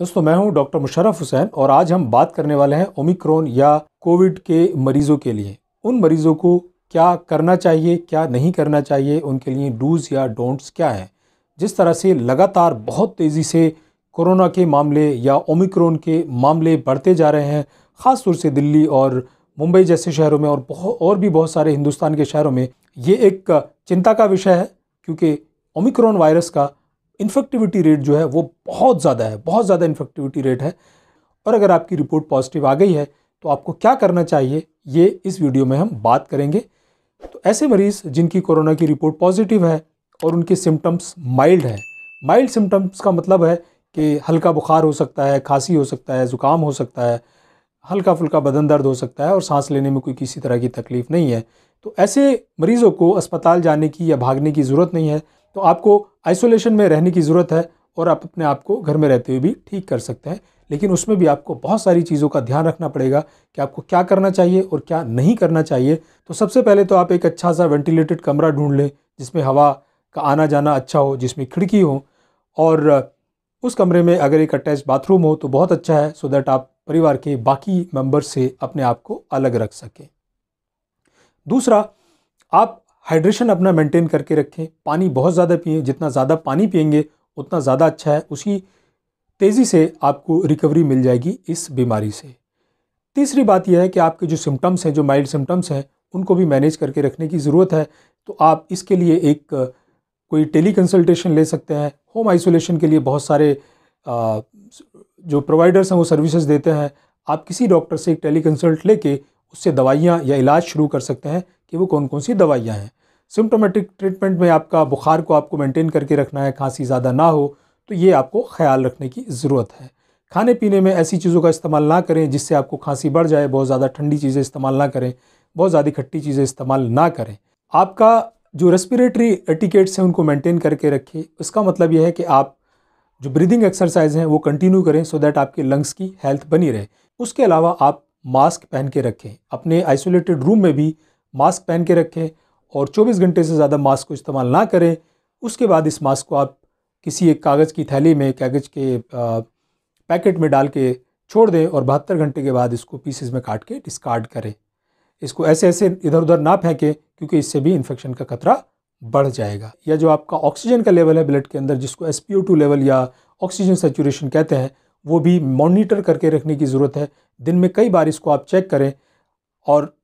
दोस्तों मैं हूं डॉक्टर मुशरफ हुसैन और आज हम बात करने वाले हैं ओमिक्रॉन या कोविड के मरीज़ों के लिए उन मरीज़ों को क्या करना चाहिए क्या नहीं करना चाहिए उनके लिए डूज़ या डोंट्स क्या हैं जिस तरह से लगातार बहुत तेज़ी से कोरोना के मामले या ओमिक्रॉन के मामले बढ़ते जा रहे हैं ख़ास तौर से दिल्ली और मुंबई जैसे शहरों में और बहुत और भी बहुत सारे हिंदुस्तान के शहरों में ये एक चिंता का विषय है क्योंकि ओमिक्रॉन वायरस का इन्फेक्टिविटी रेट जो है वो बहुत ज़्यादा है बहुत ज़्यादा इन्फेक्टिविटी रेट है और अगर आपकी रिपोर्ट पॉजिटिव आ गई है तो आपको क्या करना चाहिए ये इस वीडियो में हम बात करेंगे तो ऐसे मरीज़ जिनकी कोरोना की रिपोर्ट पॉजिटिव है और उनके सिम्टम्स माइल्ड हैं माइल्ड सिम्टम्स का मतलब है कि हल्का बुखार हो सकता है खांसी हो सकता है ज़ुकाम हो सकता है हल्का फुल्का बदन दर्द हो सकता है और सांस लेने में कोई किसी तरह की तकलीफ़ नहीं है तो ऐसे मरीज़ों को अस्पताल जाने की या भागने की ज़रूरत नहीं है तो आपको आइसोलेशन में रहने की ज़रूरत है और आप अपने आप को घर में रहते हुए भी ठीक कर सकते हैं लेकिन उसमें भी आपको बहुत सारी चीज़ों का ध्यान रखना पड़ेगा कि आपको क्या करना चाहिए और क्या नहीं करना चाहिए तो सबसे पहले तो आप एक अच्छा सा वेंटिलेटेड कमरा ढूंढ लें जिसमें हवा का आना जाना अच्छा हो जिसमें खिड़की हो और उस कमरे में अगर एक अटैच बाथरूम हो तो बहुत अच्छा है सो दैट आप परिवार के बाकी मेम्बर से अपने आप को अलग रख सकें दूसरा आप हाइड्रेशन अपना मेंटेन करके रखें पानी बहुत ज़्यादा पिए जितना ज़्यादा पानी पियेंगे उतना ज़्यादा अच्छा है उसी तेज़ी से आपको रिकवरी मिल जाएगी इस बीमारी से तीसरी बात यह है कि आपके जो सिम्टम्स हैं जो माइल्ड सिम्टम्स हैं उनको भी मैनेज करके रखने की ज़रूरत है तो आप इसके लिए एक कोई टेली कंसल्टेशन ले सकते हैं होम आइसोलेशन के लिए बहुत सारे आ, जो प्रोवाइडर्स हैं वो सर्विसेज देते हैं आप किसी डॉक्टर से एक टेली कंसल्ट लेके उससे दवाइयाँ या इलाज शुरू कर सकते हैं कि वो कौन कौन सी दवाइयाँ हैं सिम्टोमेटिक ट्रीटमेंट में आपका बुखार को आपको मेंटेन करके रखना है खांसी ज़्यादा ना हो तो ये आपको ख्याल रखने की ज़रूरत है खाने पीने में ऐसी चीज़ों का इस्तेमाल ना करें जिससे आपको खांसी बढ़ जाए बहुत ज़्यादा ठंडी चीज़ें इस्तेमाल ना करें बहुत ज़्यादा खट्टी चीज़ें इस्तेमाल ना करें आपका जो रेस्पिरेटरी एटिकेट्स हैं उनको मेंटेन करके रखें इसका मतलब यह है कि आप जो ब्रीदिंग एक्सरसाइज हैं वो कंटिन्यू करें सो दैट आपके लंग्स की हेल्थ बनी रहे उसके अलावा आप मास्क पहन के रखें अपने आइसोलेटेड रूम में भी मास्क पहन के रखें और 24 घंटे से ज़्यादा मास्क को इस्तेमाल ना करें उसके बाद इस मास्क को आप किसी एक कागज़ की थैली में कागज़ के पैकेट में डाल के छोड़ दें और बहत्तर घंटे के बाद इसको पीसेस में काट के डिस्कार्ड करें इसको ऐसे ऐसे इधर उधर ना फेंकें क्योंकि इससे भी इन्फेक्शन का खतरा बढ़ जाएगा या जो आपका ऑक्सीजन का लेवल है ब्लड के अंदर जिसको एस लेवल या ऑक्सीजन सेचुरेशन कहते हैं वो भी मॉनिटर करके रखने की ज़रूरत है दिन में कई बार इसको आप चेक करें और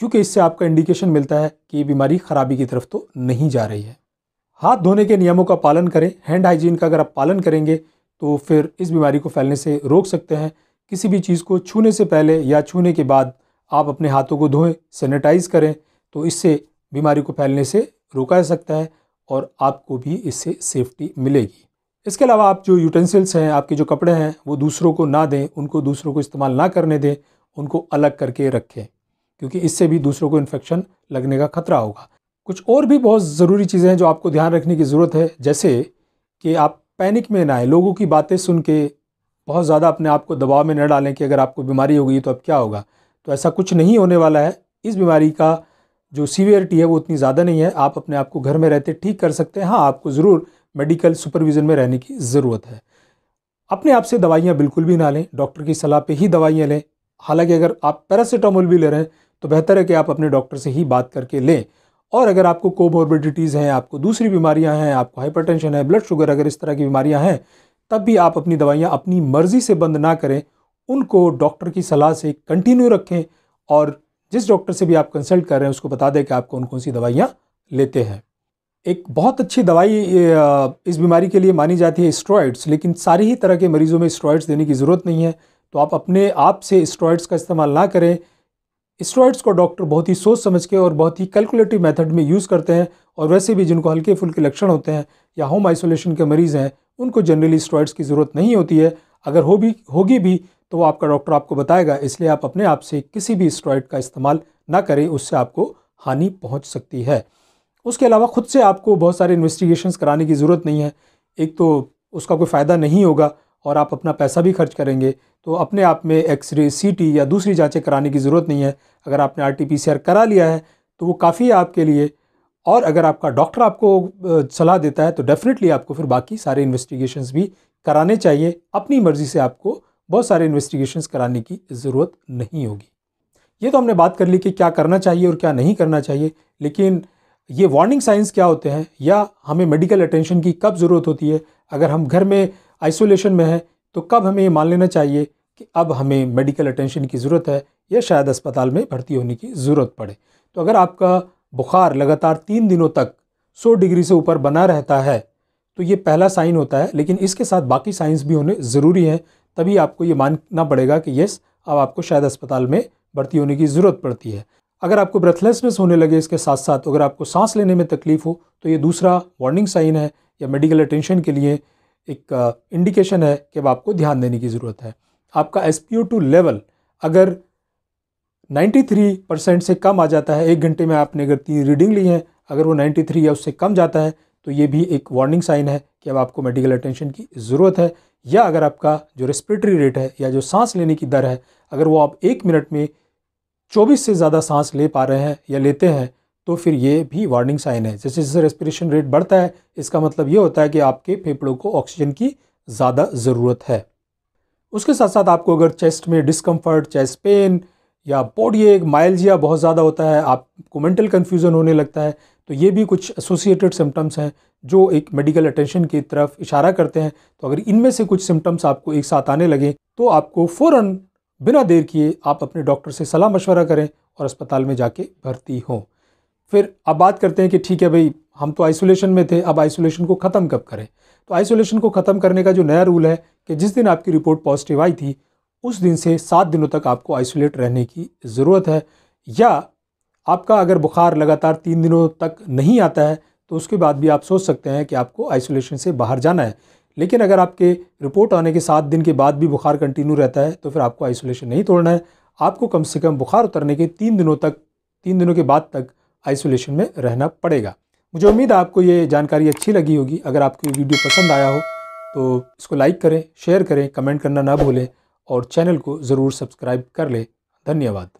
क्योंकि इससे आपका इंडिकेशन मिलता है कि बीमारी खराबी की तरफ तो नहीं जा रही है हाथ धोने के नियमों का पालन करें हैंड हाइजीन का अगर आप पालन करेंगे तो फिर इस बीमारी को फैलने से रोक सकते हैं किसी भी चीज़ को छूने से पहले या छूने के बाद आप अपने हाथों को धोएं सैनिटाइज करें तो इससे बीमारी को फैलने से रोका जा सकता है और आपको भी इससे सेफ्टी मिलेगी इसके अलावा आप जो यूटेंसिल्स हैं आपके जो कपड़े हैं वो दूसरों को ना दें उनको दूसरों को इस्तेमाल ना करने दें उनको अलग करके रखें क्योंकि इससे भी दूसरों को इन्फेक्शन लगने का खतरा होगा कुछ और भी बहुत ज़रूरी चीज़ें हैं जो आपको ध्यान रखने की ज़रूरत है जैसे कि आप पैनिक में ना आए लोगों की बातें सुन के बहुत ज़्यादा अपने आप को दबाव में न डालें कि अगर आपको बीमारी हो गई तो अब क्या होगा तो ऐसा कुछ नहीं होने वाला है इस बीमारी का जो सीवियरिटी है वो उतनी ज़्यादा नहीं है आप अपने आप को घर में रहते ठीक कर सकते हैं हाँ आपको ज़रूर मेडिकल सुपरविज़न में रहने की ज़रूरत है अपने आप से दवाइयाँ बिल्कुल भी ना लें डॉक्टर की सलाह पे ही दवाइयाँ लें हालांकि अगर आप पैरासीटामोल भी ले रहे हैं तो बेहतर है कि आप अपने डॉक्टर से ही बात करके लें और अगर आपको कोमोर्बिडिटीज़ हैं आपको दूसरी बीमारियां हैं आपको हाइपरटेंशन है ब्लड शुगर अगर इस तरह की बीमारियां हैं तब भी आप अपनी दवाइयां अपनी मर्ज़ी से बंद ना करें उनको डॉक्टर की सलाह से कंटिन्यू रखें और जिस डॉक्टर से भी आप कंसल्ट कर रहे हैं उसको बता दें कि आप कौन कौन सी दवाइयाँ लेते हैं एक बहुत अच्छी दवाई इस बीमारी के लिए मानी जाती है स्ट्रॉयड्स लेकिन सारी ही तरह के मरीज़ों में स्ट्रॉयड्स देने की ज़रूरत नहीं है तो आप अपने आप से स्टॉइड्स का इस्तेमाल ना करें स्टॉइड्स को डॉक्टर बहुत ही सोच समझ के और बहुत ही कैलकुलेटिव मेथड में यूज़ करते हैं और वैसे भी जिनको हल्के फुल्के लक्षण होते हैं या होम आइसोलेशन के मरीज़ हैं उनको जनरली स्ट्रॉयड्स की ज़रूरत नहीं होती है अगर हो भी होगी भी तो वो आपका डॉक्टर आपको बताएगा इसलिए आप अपने आप से किसी भी स्टॉइड का इस्तेमाल ना करें उससे आपको हानि पहुँच सकती है उसके अलावा ख़ुद से आपको बहुत सारे इन्वेस्टिगेशन कराने की ज़रूरत नहीं है एक तो उसका कोई फ़ायदा नहीं होगा और आप अपना पैसा भी खर्च करेंगे तो अपने आप में एक्सरे सीटी या दूसरी जाँचें कराने की ज़रूरत नहीं है अगर आपने आर करा लिया है तो वो काफ़ी है आपके लिए और अगर आपका डॉक्टर आपको सलाह देता है तो डेफ़िनेटली आपको फिर बाकी सारे इन्वेस्टिगेशन भी कराने चाहिए अपनी मर्ज़ी से आपको बहुत सारे इन्वेस्टिगेशन कराने की ज़रूरत नहीं होगी ये तो हमने बात कर ली कि क्या करना चाहिए और क्या नहीं करना चाहिए लेकिन ये वार्निंग साइंस क्या होते हैं या हमें मेडिकल अटेंशन की कब ज़रूरत होती है अगर हम घर में आइसोलेशन में है तो कब हमें ये मान लेना चाहिए कि अब हमें मेडिकल अटेंशन की ज़रूरत है या शायद अस्पताल में भर्ती होने की ज़रूरत पड़े तो अगर आपका बुखार लगातार तीन दिनों तक 100 डिग्री से ऊपर बना रहता है तो ये पहला साइन होता है लेकिन इसके साथ बाकी साइंस भी होने ज़रूरी हैं तभी आपको ये मानना पड़ेगा कि यस अब आपको शायद अस्पताल में भर्ती होने की ज़रूरत पड़ती है अगर आपको ब्रेथलेसनेस होने लगे इसके साथ साथ अगर आपको सांस लेने में तकलीफ़ हो तो ये दूसरा वार्निंग साइन है या मेडिकल अटेंशन के लिए एक इंडिकेशन है कि अब आपको ध्यान देने की ज़रूरत है आपका एस लेवल अगर 93 परसेंट से कम आ जाता है एक घंटे में आपने अगर तीन रीडिंग ली है अगर वो 93 या उससे कम जाता है तो ये भी एक वार्निंग साइन है कि अब आपको मेडिकल अटेंशन की ज़रूरत है या अगर आपका जो रेस्पिरेटरी रेट है या जो सांस लेने की दर है अगर वो आप एक मिनट में 24 से ज़्यादा सांस ले पा रहे हैं या लेते हैं तो फिर ये भी वार्निंग साइन है जैसे जैसे रेस्पिरेशन रेट बढ़ता है इसका मतलब ये होता है कि आपके फेफड़ों को ऑक्सीजन की ज़्यादा ज़रूरत है उसके साथ साथ आपको अगर चेस्ट में डिस्कम्फर्ट चेस्ट पेन या बॉडी एक माइल्जिया बहुत ज़्यादा होता है आपको मेंटल कन्फ्यूज़न होने लगता है तो ये भी कुछ एसोसिएटेड सिम्टम्स हैं जो एक मेडिकल अटेंशन की तरफ इशारा करते हैं तो अगर इनमें से कुछ सिम्टम्स आपको एक साथ आने लगे तो आपको फ़ौर बिना देर किए आप अपने डॉक्टर से सलाह मशवरा करें और अस्पताल में जाके भर्ती हों फिर अब बात करते हैं कि ठीक है भाई हम तो आइसोलेशन में थे अब आइसोलेशन को ख़त्म कब करें तो आइसोलेशन को ख़त्म करने का जो नया रूल है कि जिस दिन आपकी रिपोर्ट पॉजिटिव आई थी उस दिन से सात दिनों तक आपको आइसोलेट रहने की ज़रूरत है या आपका अगर बुखार लगातार तीन दिनों तक नहीं आता है तो उसके बाद भी आप सोच सकते हैं कि आपको आइसोलेशन से बाहर जाना है लेकिन अगर आपके रिपोर्ट आने के सात दिन के बाद भी बुखार कंटिन्यू रहता है तो फिर आपको आइसोलेशन नहीं तोड़ना है आपको कम से कम बुखार उतरने के तीन दिनों तक तीन दिनों के बाद तक आइसोलेशन में रहना पड़ेगा मुझे उम्मीद है आपको ये जानकारी अच्छी लगी होगी अगर आपको ये वीडियो पसंद आया हो तो इसको लाइक करें शेयर करें कमेंट करना ना भूलें और चैनल को ज़रूर सब्सक्राइब कर लें धन्यवाद